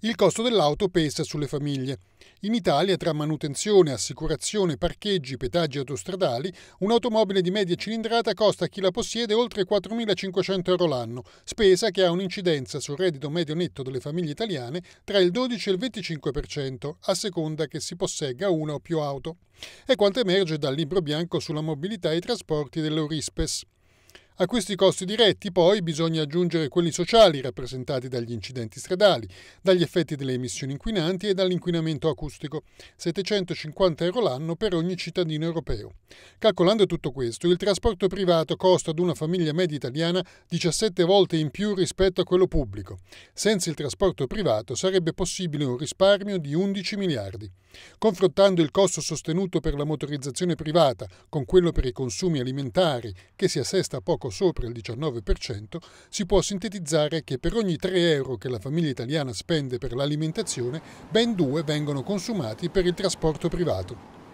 Il costo dell'auto pesa sulle famiglie. In Italia, tra manutenzione, assicurazione, parcheggi, petaggi autostradali, un'automobile di media cilindrata costa a chi la possiede oltre 4.500 euro l'anno, spesa che ha un'incidenza sul reddito medio netto delle famiglie italiane tra il 12 e il 25%, a seconda che si possegga una o più auto. È quanto emerge dal libro bianco sulla mobilità e i trasporti dell'Eurispes. A questi costi diretti poi bisogna aggiungere quelli sociali rappresentati dagli incidenti stradali, dagli effetti delle emissioni inquinanti e dall'inquinamento acustico, 750 euro l'anno per ogni cittadino europeo. Calcolando tutto questo, il trasporto privato costa ad una famiglia media italiana 17 volte in più rispetto a quello pubblico. Senza il trasporto privato sarebbe possibile un risparmio di 11 miliardi. Confrontando il costo sostenuto per la motorizzazione privata con quello per i consumi alimentari, che si assesta poco poco sopra il 19%, si può sintetizzare che per ogni 3 euro che la famiglia italiana spende per l'alimentazione, ben 2 vengono consumati per il trasporto privato.